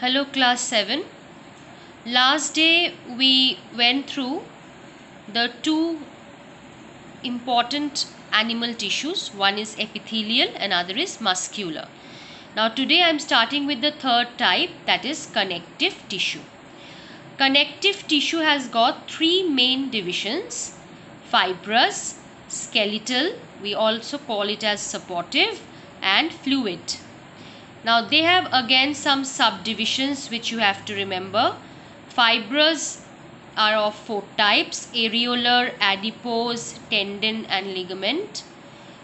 Hello class 7. Last day we went through the two important animal tissues. One is epithelial, another is muscular. Now today I am starting with the third type that is connective tissue. Connective tissue has got three main divisions fibrous, skeletal, we also call it as supportive and fluid. Now they have again some subdivisions which you have to remember. Fibers are of four types areolar, adipose, tendon and ligament.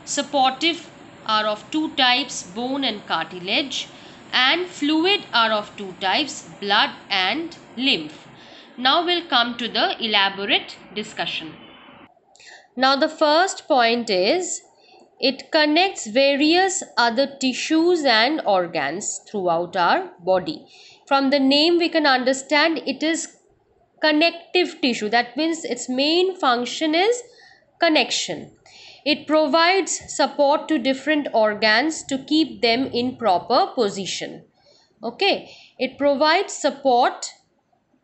Supportive are of two types bone and cartilage and fluid are of two types blood and lymph. Now we'll come to the elaborate discussion. Now the first point is it connects various other tissues and organs throughout our body. From the name, we can understand it is connective tissue. That means its main function is connection. It provides support to different organs to keep them in proper position. Okay, it provides support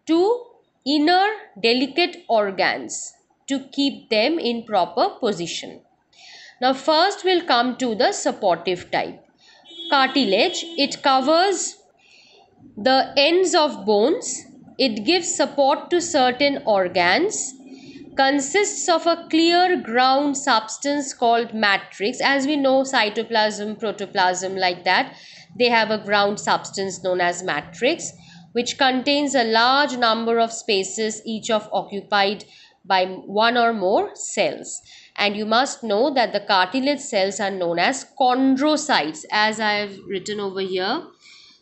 to inner delicate organs to keep them in proper position. Now first we'll come to the supportive type. Cartilage, it covers the ends of bones. It gives support to certain organs. Consists of a clear ground substance called matrix. As we know cytoplasm, protoplasm like that. They have a ground substance known as matrix which contains a large number of spaces each of occupied by one or more cells and you must know that the cartilage cells are known as chondrocytes as I have written over here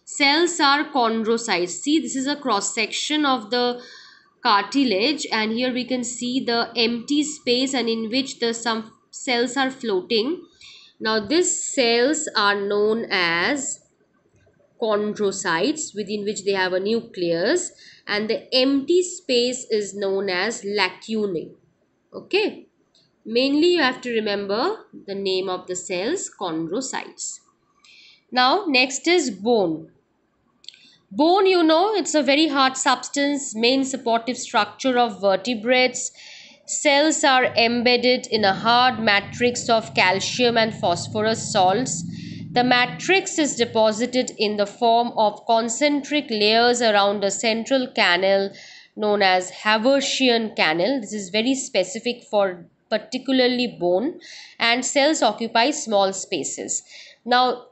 cells are chondrocytes see this is a cross section of the cartilage and here we can see the empty space and in which the some cells are floating now these cells are known as chondrocytes within which they have a nucleus and the empty space is known as lacunae okay mainly you have to remember the name of the cells chondrocytes now next is bone bone you know it's a very hard substance main supportive structure of vertebrates cells are embedded in a hard matrix of calcium and phosphorus salts the matrix is deposited in the form of concentric layers around a central canal known as Haversian canal. This is very specific for particularly bone and cells occupy small spaces now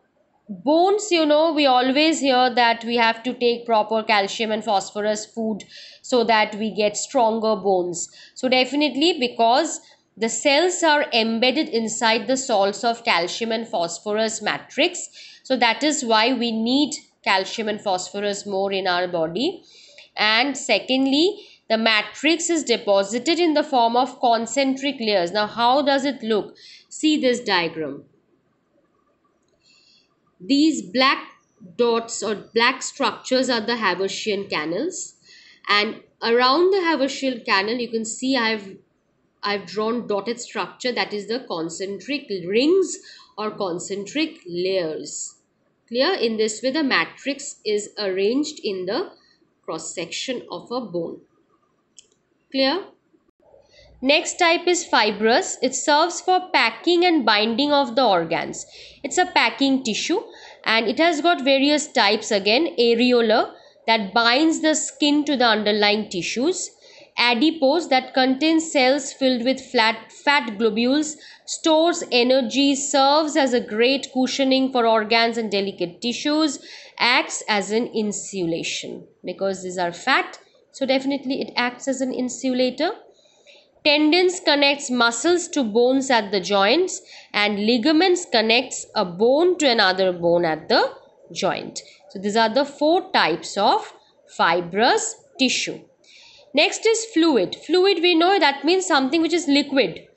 bones you know we always hear that we have to take proper calcium and phosphorus food so that we get stronger bones so definitely because the cells are embedded inside the salts of calcium and phosphorus matrix so that is why we need calcium and phosphorus more in our body and secondly the matrix is deposited in the form of concentric layers. Now how does it look? See this diagram. These black dots or black structures are the Haversian canals and around the Haversian canal you can see I've I've drawn dotted structure that is the concentric rings or concentric layers. Clear? In this way the matrix is arranged in the cross section of a bone. Clear? Next type is fibrous. It serves for packing and binding of the organs. It's a packing tissue and it has got various types again. Areolar that binds the skin to the underlying tissues. Adipose that contains cells filled with flat fat globules, stores energy, serves as a great cushioning for organs and delicate tissues, acts as an insulation because these are fat so definitely it acts as an insulator. Tendons connects muscles to bones at the joints and ligaments connects a bone to another bone at the joint. So these are the four types of fibrous tissue. Next is fluid. Fluid we know that means something which is liquid.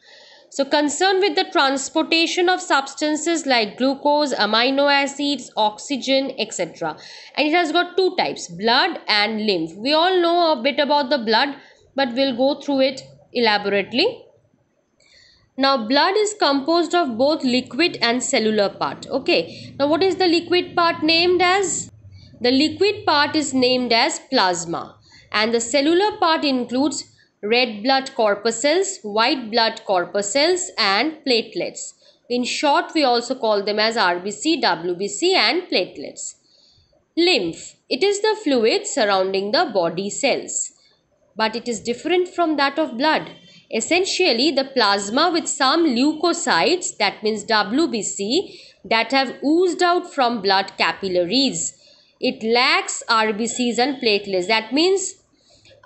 So concerned with the transportation of substances like glucose, amino acids, oxygen, etc. And it has got two types, blood and lymph. We all know a bit about the blood, but we'll go through it elaborately. Now blood is composed of both liquid and cellular part. Okay. Now what is the liquid part named as? The liquid part is named as plasma and the cellular part includes red blood corpuscles, white blood corpuscles and platelets. In short, we also call them as RBC, WBC and platelets. Lymph. It is the fluid surrounding the body cells. But it is different from that of blood. Essentially, the plasma with some leukocytes, that means WBC, that have oozed out from blood capillaries. It lacks RBCs and platelets. That means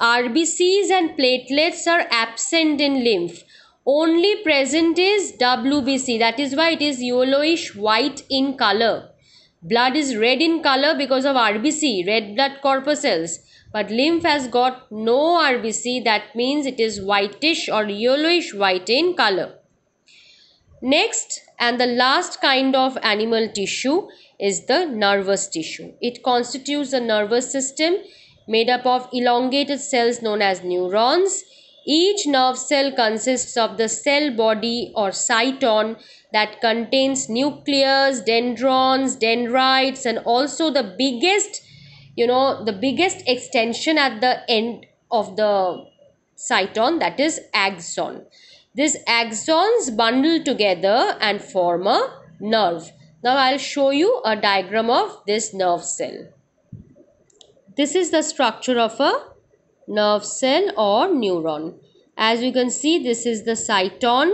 RBCs and platelets are absent in lymph. Only present is WBC. That is why it is yellowish white in color. Blood is red in color because of RBC, red blood corpuscles. But lymph has got no RBC. That means it is whitish or yellowish white in color. Next and the last kind of animal tissue is the nervous tissue. It constitutes the nervous system made up of elongated cells known as neurons. Each nerve cell consists of the cell body or cyton that contains nucleus, dendrons, dendrites, and also the biggest, you know, the biggest extension at the end of the cyton that is axon. These axons bundle together and form a nerve. Now I'll show you a diagram of this nerve cell. This is the structure of a nerve cell or neuron. As you can see, this is the cyton.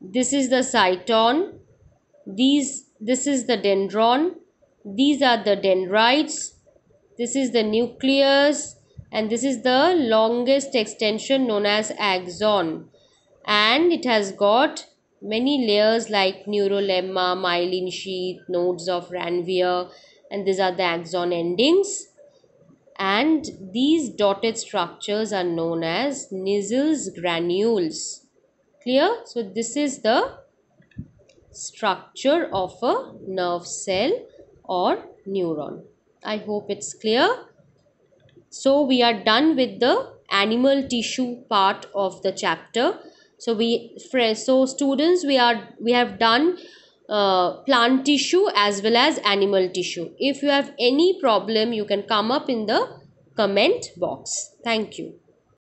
This is the cyton. These, this is the dendron. These are the dendrites. This is the nucleus. And this is the longest extension known as axon. And it has got many layers like neurolemma, myelin sheath, nodes of Ranvier, and these are the axon endings and these dotted structures are known as Nizel's granules. Clear? So this is the structure of a nerve cell or neuron. I hope it's clear. So we are done with the animal tissue part of the chapter. So we so students we are we have done uh, plant tissue as well as animal tissue. If you have any problem, you can come up in the comment box. Thank you.